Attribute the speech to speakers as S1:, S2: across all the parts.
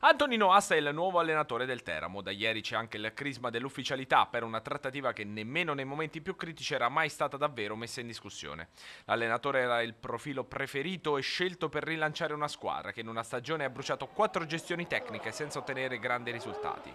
S1: Antonino Asta è il nuovo allenatore del Teramo. Da ieri c'è anche il crisma dell'ufficialità per una trattativa che nemmeno nei momenti più critici era mai stata davvero messa in discussione. L'allenatore era il profilo preferito e scelto per rilanciare una squadra che in una stagione ha bruciato quattro gestioni tecniche senza ottenere grandi risultati.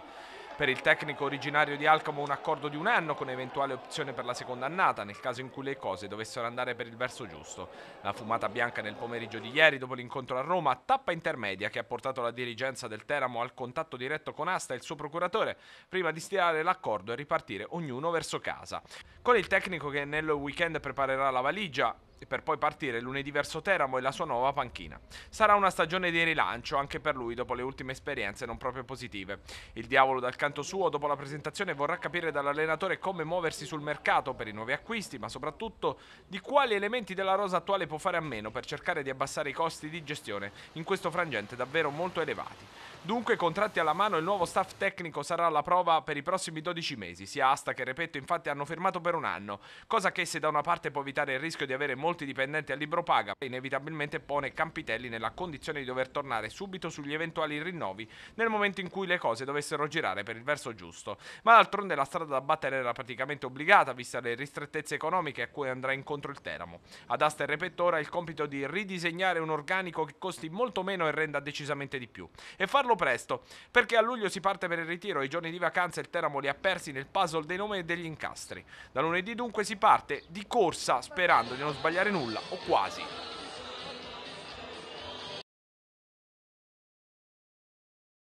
S1: Per il tecnico originario di Alcamo un accordo di un anno con eventuale opzione per la seconda annata nel caso in cui le cose dovessero andare per il verso giusto. La fumata bianca nel pomeriggio di ieri dopo l'incontro a Roma, tappa intermedia che ha portato la dirigenza del Teramo al contatto diretto con Asta e il suo procuratore prima di stilare l'accordo e ripartire ognuno verso casa. Con il tecnico che nel weekend preparerà la valigia, per poi partire lunedì verso Teramo e la sua nuova panchina. Sarà una stagione di rilancio anche per lui dopo le ultime esperienze non proprio positive. Il diavolo dal canto suo dopo la presentazione vorrà capire dall'allenatore come muoversi sul mercato per i nuovi acquisti, ma soprattutto di quali elementi della rosa attuale può fare a meno per cercare di abbassare i costi di gestione in questo frangente davvero molto elevati. Dunque, contratti alla mano, il nuovo staff tecnico sarà alla prova per i prossimi 12 mesi. Sia Asta che Repetto, infatti, hanno firmato per un anno, cosa che se da una parte può evitare il rischio di avere molti dipendenti a libro paga, inevitabilmente pone Campitelli nella condizione di dover tornare subito sugli eventuali rinnovi nel momento in cui le cose dovessero girare per il verso giusto. Ma d'altronde la strada da battere era praticamente obbligata, vista le ristrettezze economiche a cui andrà incontro il Teramo. Ad Asta e Repetto ora il compito di ridisegnare un organico che costi molto meno e renda decisamente di più. E farlo farlo presto, perché a luglio si parte per il ritiro e i giorni di vacanza il Teramo li ha persi nel puzzle dei nomi e degli incastri. Da lunedì dunque si parte di corsa sperando di non sbagliare nulla, o quasi.